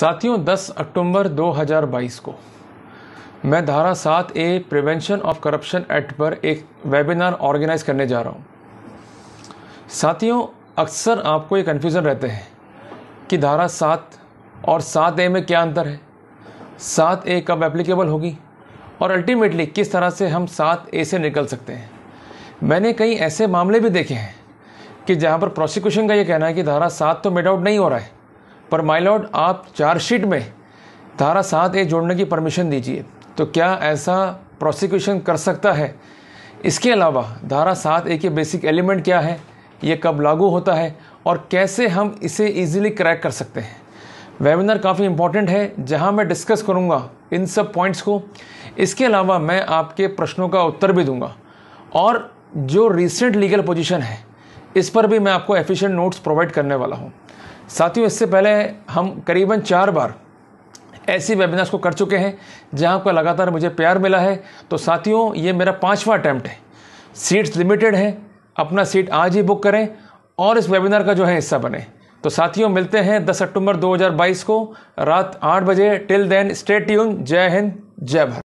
साथियों 10 अक्टूबर 2022 को मैं धारा सात A prevention of corruption act पर एक वेबिनार ऑर्गेनाइज करने जा रहा हूँ साथियों अक्सर आपको ये कन्फ्यूज़न रहते हैं कि धारा सात और सात ए में क्या अंतर है सात ए कब एप्लीकेबल होगी और अल्टीमेटली किस तरह से हम सात ए से निकल सकते हैं मैंने कई ऐसे मामले भी देखे हैं कि जहाँ पर प्रोसिक्यूशन का ये कहना है कि धारा सात तो मेड आउट नहीं हो रहा है पर माइलॉर्ड आप चार्जशीट में धारा सात ए जोड़ने की परमिशन दीजिए तो क्या ऐसा प्रोसिक्यूशन कर सकता है इसके अलावा धारा सात ए के बेसिक एलिमेंट क्या है ये कब लागू होता है और कैसे हम इसे इजीली क्रैक कर सकते हैं वेबिनार काफ़ी इंपॉर्टेंट है जहां मैं डिस्कस करूंगा इन सब पॉइंट्स को इसके अलावा मैं आपके प्रश्नों का उत्तर भी दूंगा और जो रिसेंट लीगल पोजीशन है इस पर भी मैं आपको एफिशिएंट नोट्स प्रोवाइड करने वाला हूं साथियों इससे पहले हम करीबन चार बार ऐसी वेबिनार्स को कर चुके हैं जहां आपका लगातार मुझे प्यार मिला है तो साथियों ये मेरा पाँचवा अटैम्प्ट है सीट्स लिमिटेड हैं अपना सीट आज ही बुक करें और इस वेबिनार का जो है हिस्सा बने तो साथियों मिलते हैं 10 अक्टूबर 2022 को रात 8 बजे टिल देन स्टे ट्यून जय हिंद जय भारत